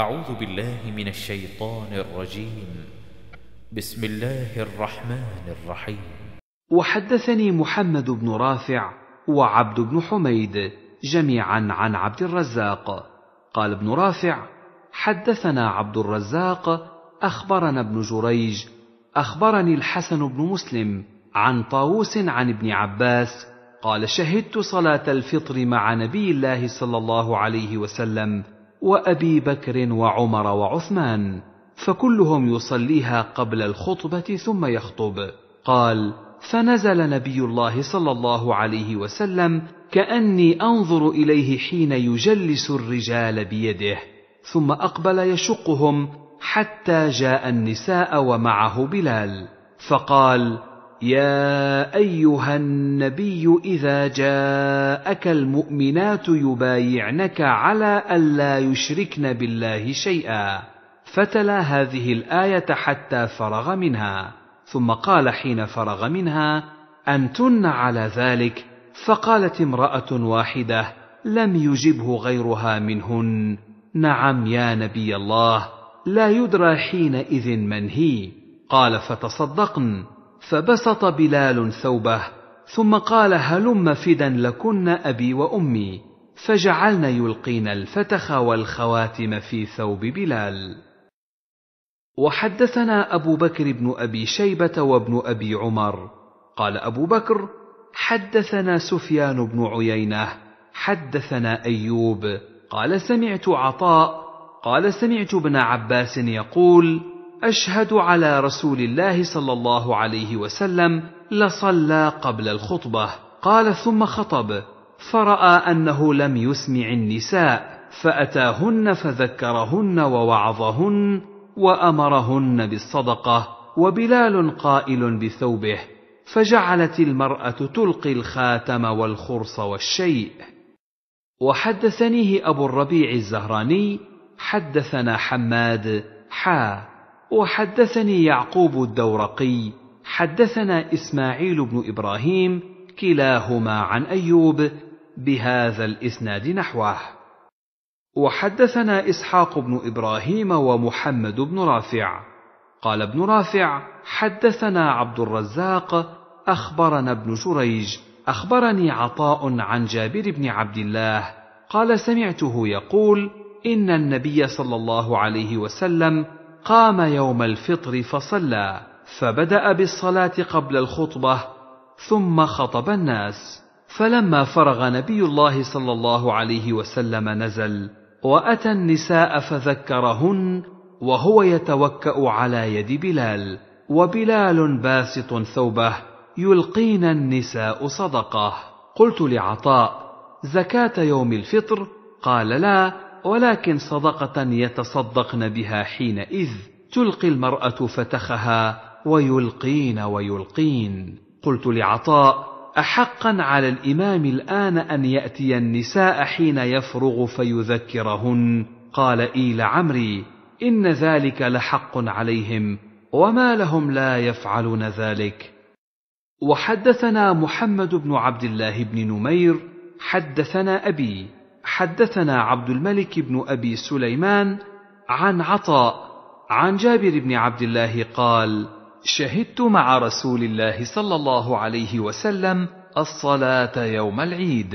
أعوذ بالله من الشيطان الرجيم بسم الله الرحمن الرحيم وحدثني محمد بن رافع وعبد بن حميد جميعا عن عبد الرزاق قال ابن رافع حدثنا عبد الرزاق أخبرنا ابن جريج أخبرني الحسن بن مسلم عن طاووس عن ابن عباس قال شهدت صلاة الفطر مع نبي الله صلى الله عليه وسلم وابي بكر وعمر وعثمان فكلهم يصليها قبل الخطبه ثم يخطب قال فنزل نبي الله صلى الله عليه وسلم كاني انظر اليه حين يجلس الرجال بيده ثم اقبل يشقهم حتى جاء النساء ومعه بلال فقال يا ايها النبي اذا جاءك المؤمنات يبايعنك على الا يشركن بالله شيئا فتلا هذه الايه حتى فرغ منها ثم قال حين فرغ منها انتن على ذلك فقالت امراه واحده لم يجبه غيرها منهن نعم يا نبي الله لا يدرى حينئذ من هي قال فتصدقن فبسط بلال ثوبه ثم قال هلم فدا لكن ابي وامي فجعلن يلقين الفتخ والخواتم في ثوب بلال وحدثنا ابو بكر بن ابي شيبه وابن ابي عمر قال ابو بكر حدثنا سفيان بن عيينه حدثنا ايوب قال سمعت عطاء قال سمعت ابن عباس يقول أشهد على رسول الله صلى الله عليه وسلم لصلى قبل الخطبة قال ثم خطب فرأى أنه لم يسمع النساء فأتاهن فذكرهن ووعظهن وأمرهن بالصدقة وبلال قائل بثوبه فجعلت المرأة تلقي الخاتم والخرص والشيء وحدثنيه أبو الربيع الزهراني حدثنا حماد حا وحدثني يعقوب الدورقي حدثنا اسماعيل بن ابراهيم كلاهما عن ايوب بهذا الاسناد نحوه وحدثنا اسحاق بن ابراهيم ومحمد بن رافع قال ابن رافع حدثنا عبد الرزاق اخبرنا ابن جريج اخبرني عطاء عن جابر بن عبد الله قال سمعته يقول ان النبي صلى الله عليه وسلم قام يوم الفطر فصلى فبدا بالصلاه قبل الخطبه ثم خطب الناس فلما فرغ نبي الله صلى الله عليه وسلم نزل واتى النساء فذكرهن وهو يتوكا على يد بلال وبلال باسط ثوبه يلقين النساء صدقه قلت لعطاء زكاه يوم الفطر قال لا ولكن صدقة يتصدقن بها حينئذ تلقي المرأة فتخها ويلقين ويلقين قلت لعطاء أحقا على الإمام الآن أن يأتي النساء حين يفرغ فيذكرهن قال إي لعمري إن ذلك لحق عليهم وما لهم لا يفعلون ذلك وحدثنا محمد بن عبد الله بن نمير حدثنا أبي حدثنا عبد الملك بن ابي سليمان عن عطاء عن جابر بن عبد الله قال شهدت مع رسول الله صلى الله عليه وسلم الصلاه يوم العيد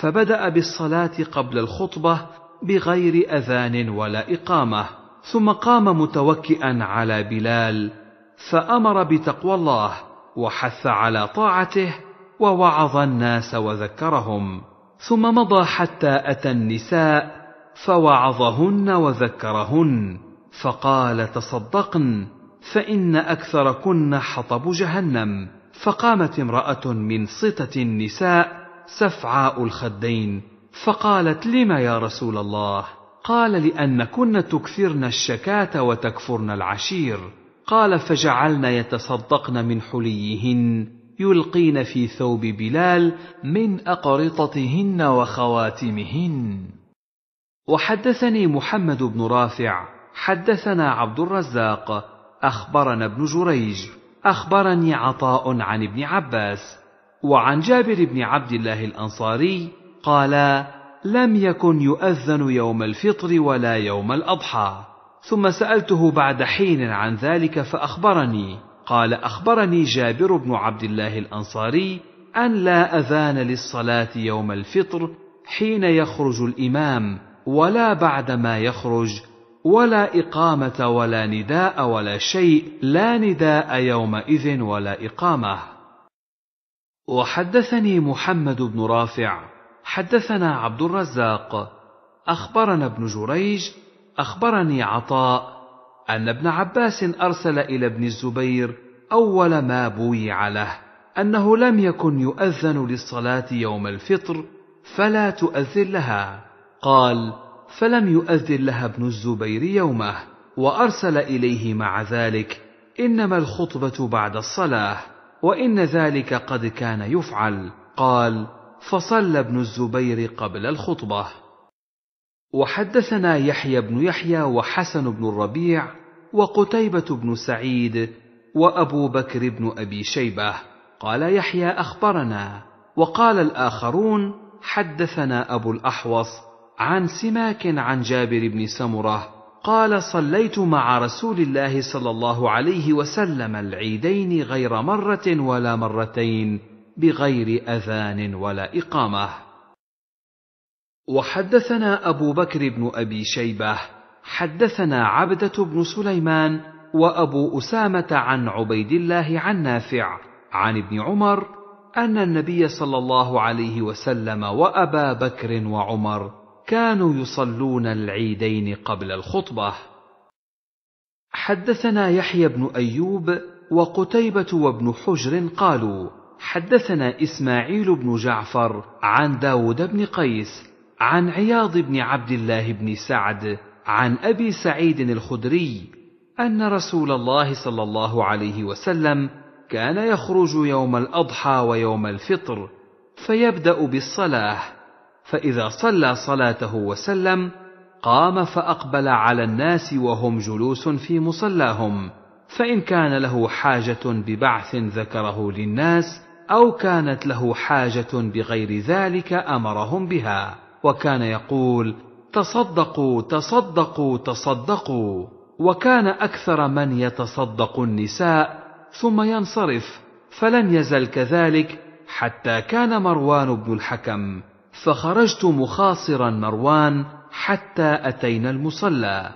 فبدا بالصلاه قبل الخطبه بغير اذان ولا اقامه ثم قام متوكئا على بلال فامر بتقوى الله وحث على طاعته ووعظ الناس وذكرهم ثم مضى حتى اتى النساء فوعظهن وذكرهن فقال تصدقن فان اكثركن حطب جهنم فقامت امراه من صته النساء سفعاء الخدين فقالت لم يا رسول الله قال لانكن تكثرن الشكاه وتكفرن العشير قال فجعلن يتصدقن من حليهن يلقين في ثوب بلال من أقرطتهن وخواتمهن وحدثني محمد بن رافع حدثنا عبد الرزاق أخبرنا ابن جريج أخبرني عطاء عن ابن عباس وعن جابر بن عبد الله الأنصاري قال لم يكن يؤذن يوم الفطر ولا يوم الأضحى ثم سألته بعد حين عن ذلك فأخبرني قال اخبرني جابر بن عبد الله الانصاري ان لا اذان للصلاه يوم الفطر حين يخرج الامام ولا بعد ما يخرج ولا اقامه ولا نداء ولا شيء لا نداء يومئذ ولا اقامه وحدثني محمد بن رافع حدثنا عبد الرزاق اخبرنا ابن جريج اخبرني عطاء أن ابن عباس أرسل إلى ابن الزبير أول ما بويع له أنه لم يكن يؤذن للصلاة يوم الفطر فلا تؤذن لها قال فلم يؤذن لها ابن الزبير يومه وأرسل إليه مع ذلك إنما الخطبة بعد الصلاة وإن ذلك قد كان يفعل قال فصلى ابن الزبير قبل الخطبه وحدثنا يحيى بن يحيى وحسن بن الربيع وقتيبة بن سعيد وأبو بكر بن أبي شيبة قال يحيى أخبرنا وقال الآخرون حدثنا أبو الأحوص عن سماك عن جابر بن سمرة قال صليت مع رسول الله صلى الله عليه وسلم العيدين غير مرة ولا مرتين بغير أذان ولا إقامة وحدثنا ابو بكر بن ابي شيبه حدثنا عبده بن سليمان وابو اسامه عن عبيد الله عن نافع عن ابن عمر ان النبي صلى الله عليه وسلم وابا بكر وعمر كانوا يصلون العيدين قبل الخطبه حدثنا يحيى بن ايوب وقتيبه وابن حجر قالوا حدثنا اسماعيل بن جعفر عن داود بن قيس عن عياض بن عبد الله بن سعد عن ابي سعيد الخدري ان رسول الله صلى الله عليه وسلم كان يخرج يوم الاضحى ويوم الفطر فيبدا بالصلاه فاذا صلى صلاته وسلم قام فاقبل على الناس وهم جلوس في مصلاهم فان كان له حاجه ببعث ذكره للناس او كانت له حاجه بغير ذلك امرهم بها وكان يقول تصدقوا تصدقوا تصدقوا وكان اكثر من يتصدق النساء ثم ينصرف فلم يزل كذلك حتى كان مروان بن الحكم فخرجت مخاصرا مروان حتى اتينا المصلى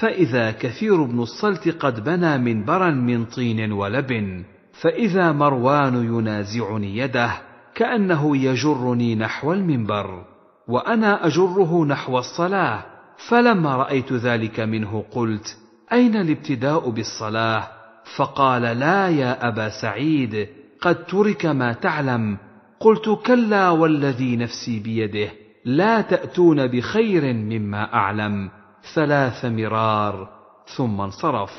فاذا كثير بن الصلت قد بنى منبرا من طين ولبن فاذا مروان ينازعني يده كانه يجرني نحو المنبر وانا اجره نحو الصلاه فلما رايت ذلك منه قلت اين الابتداء بالصلاه فقال لا يا ابا سعيد قد ترك ما تعلم قلت كلا والذي نفسي بيده لا تاتون بخير مما اعلم ثلاث مرار ثم انصرف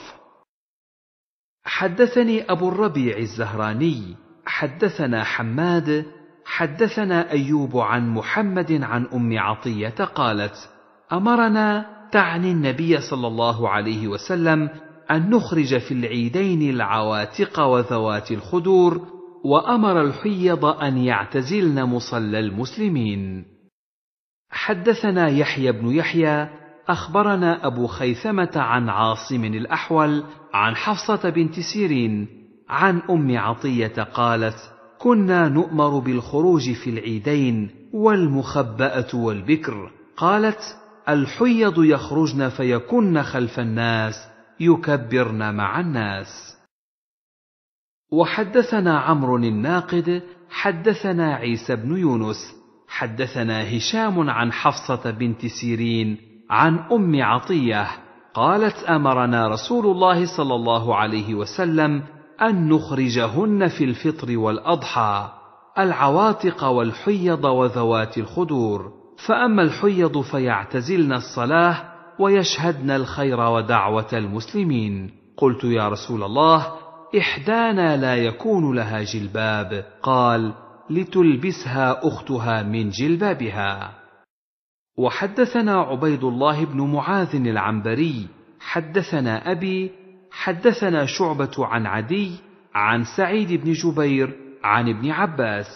حدثني ابو الربيع الزهراني حدثنا حماد حدثنا ايوب عن محمد عن ام عطيه قالت امرنا تعني النبي صلى الله عليه وسلم ان نخرج في العيدين العواتق وذوات الخدور وامر الحيض ان يعتزلن مصلى المسلمين حدثنا يحيى بن يحيى اخبرنا ابو خيثمه عن عاصم الاحول عن حفصه بنت سيرين عن ام عطيه قالت كنا نؤمر بالخروج في العيدين والمخبأة والبكر قالت الحيض يخرجن فيكن خلف الناس يكبرن مع الناس وحدثنا عمرو الناقد حدثنا عيسى بن يونس حدثنا هشام عن حفصه بنت سيرين عن ام عطيه قالت امرنا رسول الله صلى الله عليه وسلم أن نخرجهن في الفطر والأضحى العواتق والحيض وذوات الخدور فأما الحيض فيعتزلن الصلاة ويشهدن الخير ودعوة المسلمين قلت يا رسول الله إحدانا لا يكون لها جلباب قال لتلبسها أختها من جلبابها وحدثنا عبيد الله بن معاذ العنبري حدثنا أبي حدثنا شعبة عن عدي عن سعيد بن جبير عن ابن عباس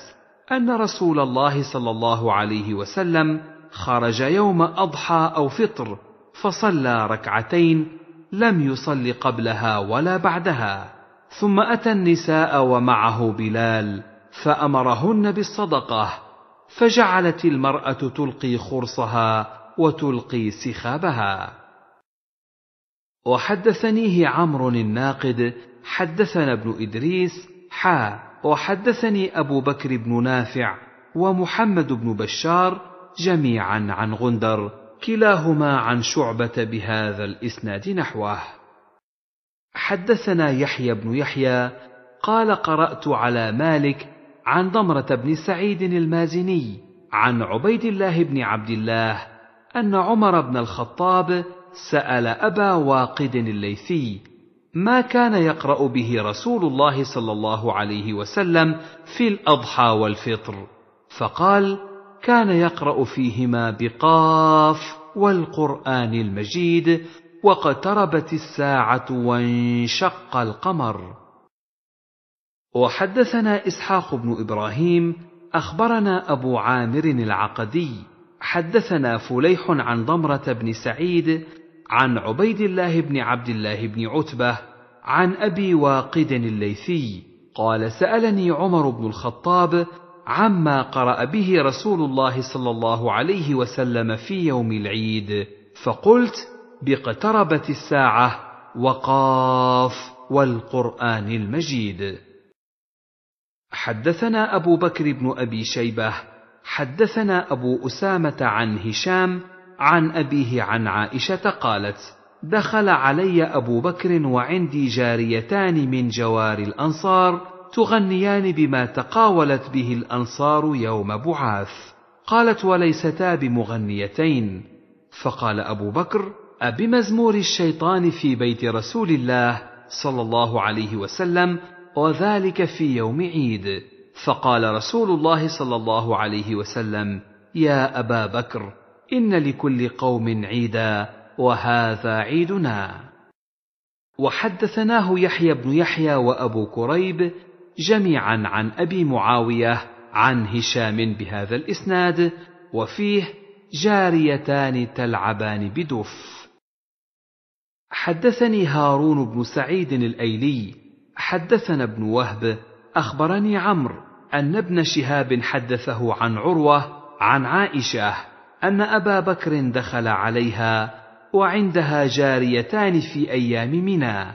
أن رسول الله صلى الله عليه وسلم خرج يوم أضحى أو فطر فصلى ركعتين لم يصل قبلها ولا بعدها ثم أتى النساء ومعه بلال فأمرهن بالصدقة فجعلت المرأة تلقي خرصها وتلقي سخابها وحدثنيه عمرو الناقد حدثنا ابن إدريس حا وحدثني أبو بكر بن نافع ومحمد بن بشار جميعا عن غندر كلاهما عن شعبة بهذا الإسناد نحوه حدثنا يحيى بن يحيى قال قرأت على مالك عن ضمرة بن سعيد المازني عن عبيد الله بن عبد الله أن عمر بن الخطاب سأل أبا واقد الليثي ما كان يقرأ به رسول الله صلى الله عليه وسلم في الأضحى والفطر فقال كان يقرأ فيهما بقاف والقرآن المجيد واقتربت الساعة وانشق القمر وحدثنا إسحاق بن إبراهيم أخبرنا أبو عامر العقدي حدثنا فليح عن ضمرة بن سعيد عن عبيد الله بن عبد الله بن عتبة عن أبي واقد الليثي قال سألني عمر بن الخطاب عما قرأ به رسول الله صلى الله عليه وسلم في يوم العيد فقلت باقتربت الساعة وقاف والقرآن المجيد حدثنا أبو بكر بن أبي شيبة حدثنا ابو اسامه عن هشام عن ابيه عن عائشه قالت دخل علي ابو بكر وعندي جاريتان من جوار الانصار تغنيان بما تقاولت به الانصار يوم بعاث قالت وليستا بمغنيتين فقال ابو بكر أبمزمور الشيطان في بيت رسول الله صلى الله عليه وسلم وذلك في يوم عيد فقال رسول الله صلى الله عليه وسلم يا ابا بكر ان لكل قوم عيدا وهذا عيدنا وحدثناه يحيى بن يحيى وابو كريب جميعا عن ابي معاويه عن هشام بهذا الاسناد وفيه جاريتان تلعبان بدف حدثني هارون بن سعيد الايلي حدثنا ابن وهب اخبرني عمرو ان ابن شهاب حدثه عن عروه عن عائشه ان ابا بكر دخل عليها وعندها جاريتان في ايام منى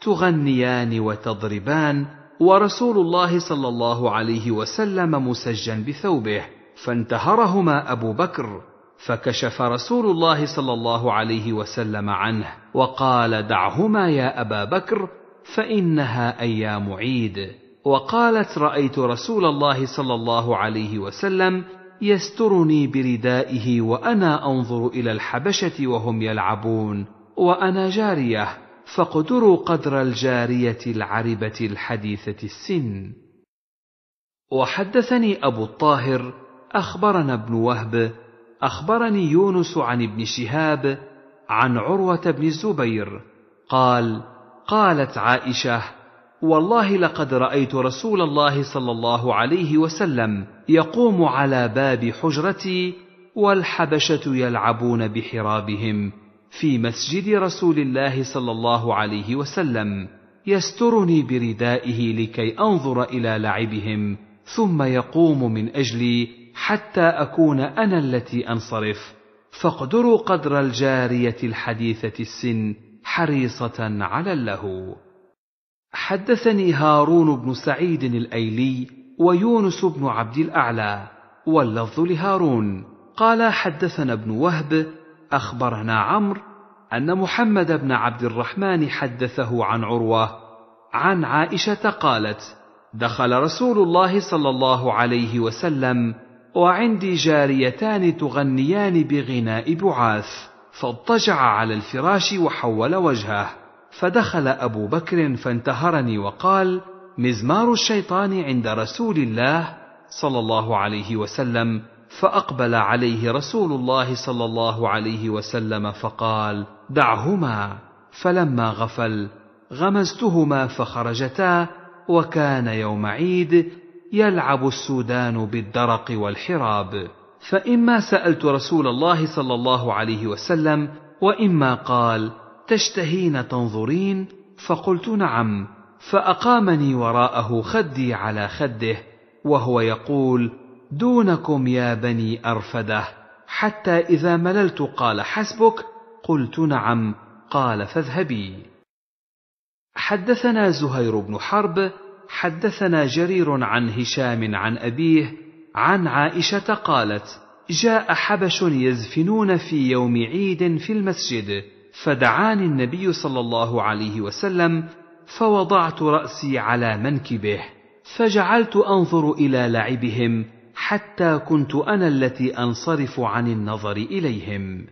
تغنيان وتضربان ورسول الله صلى الله عليه وسلم مسجا بثوبه فانتهرهما ابو بكر فكشف رسول الله صلى الله عليه وسلم عنه وقال دعهما يا ابا بكر فانها ايام عيد وقالت رايت رسول الله صلى الله عليه وسلم يسترني بردائه وانا انظر الى الحبشه وهم يلعبون وانا جاريه فاقدروا قدر الجاريه العربه الحديثه السن وحدثني ابو الطاهر اخبرنا ابن وهب اخبرني يونس عن ابن شهاب عن عروه بن الزبير قال قالت عائشه والله لقد رايت رسول الله صلى الله عليه وسلم يقوم على باب حجرتي والحبشه يلعبون بحرابهم في مسجد رسول الله صلى الله عليه وسلم يسترني بردائه لكي انظر الى لعبهم ثم يقوم من اجلي حتى اكون انا التي انصرف فاقدروا قدر الجاريه الحديثه السن حريصه على اللهو حدثني هارون بن سعيد الايلي ويونس بن عبد الاعلى واللفظ لهارون قال حدثنا ابن وهب اخبرنا عمرو ان محمد بن عبد الرحمن حدثه عن عروه عن عائشه قالت دخل رسول الله صلى الله عليه وسلم وعندي جاريتان تغنيان بغناء بعاث فاضطجع على الفراش وحول وجهه فدخل أبو بكر فانتهرني وقال: مزمار الشيطان عند رسول الله صلى الله عليه وسلم، فأقبل عليه رسول الله صلى الله عليه وسلم فقال: دعهما، فلما غفل غمزتهما فخرجتا، وكان يوم عيد يلعب السودان بالدرق والحراب، فإما سألت رسول الله صلى الله عليه وسلم، وإما قال: تشتهين تنظرين فقلت نعم فاقامني وراءه خدي على خده وهو يقول دونكم يا بني ارفده حتى اذا مللت قال حسبك قلت نعم قال فاذهبي حدثنا زهير بن حرب حدثنا جرير عن هشام عن ابيه عن عائشه قالت جاء حبش يزفنون في يوم عيد في المسجد فدعاني النبي صلى الله عليه وسلم فوضعت راسي على منكبه فجعلت انظر الى لعبهم حتى كنت انا التي انصرف عن النظر اليهم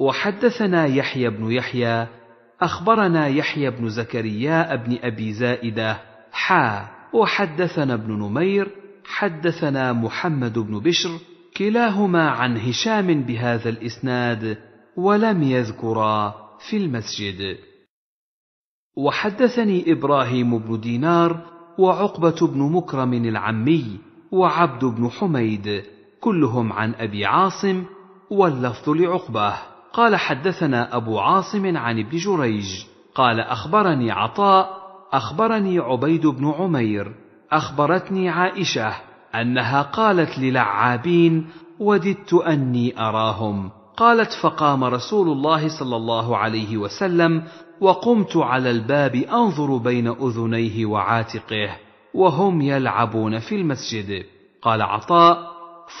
وحدثنا يحيى بن يحيى اخبرنا يحيى بن زكريا بن ابي زائده حا وحدثنا ابن نمير حدثنا محمد بن بشر كلاهما عن هشام بهذا الاسناد ولم يذكرا في المسجد وحدثني ابراهيم بن دينار وعقبه بن مكرم العمي وعبد بن حميد كلهم عن ابي عاصم واللفظ لعقبه قال حدثنا ابو عاصم عن ابن جريج قال اخبرني عطاء اخبرني عبيد بن عمير اخبرتني عائشه انها قالت للعابين وددت اني اراهم قالت فقام رسول الله صلى الله عليه وسلم وقمت على الباب انظر بين اذنيه وعاتقه وهم يلعبون في المسجد قال عطاء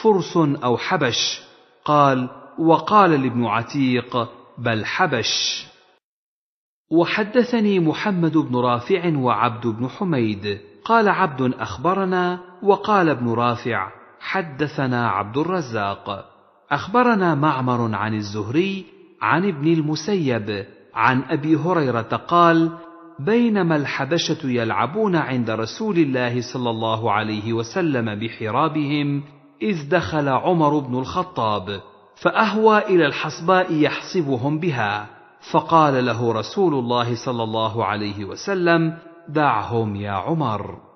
فرس او حبش قال وقال لابن عتيق بل حبش وحدثني محمد بن رافع وعبد بن حميد قال عبد اخبرنا وقال ابن رافع حدثنا عبد الرزاق اخبرنا معمر عن الزهري عن ابن المسيب عن ابي هريره قال بينما الحبشه يلعبون عند رسول الله صلى الله عليه وسلم بحرابهم اذ دخل عمر بن الخطاب فاهوى الى الحصباء يحصبهم بها فقال له رسول الله صلى الله عليه وسلم دعهم يا عمر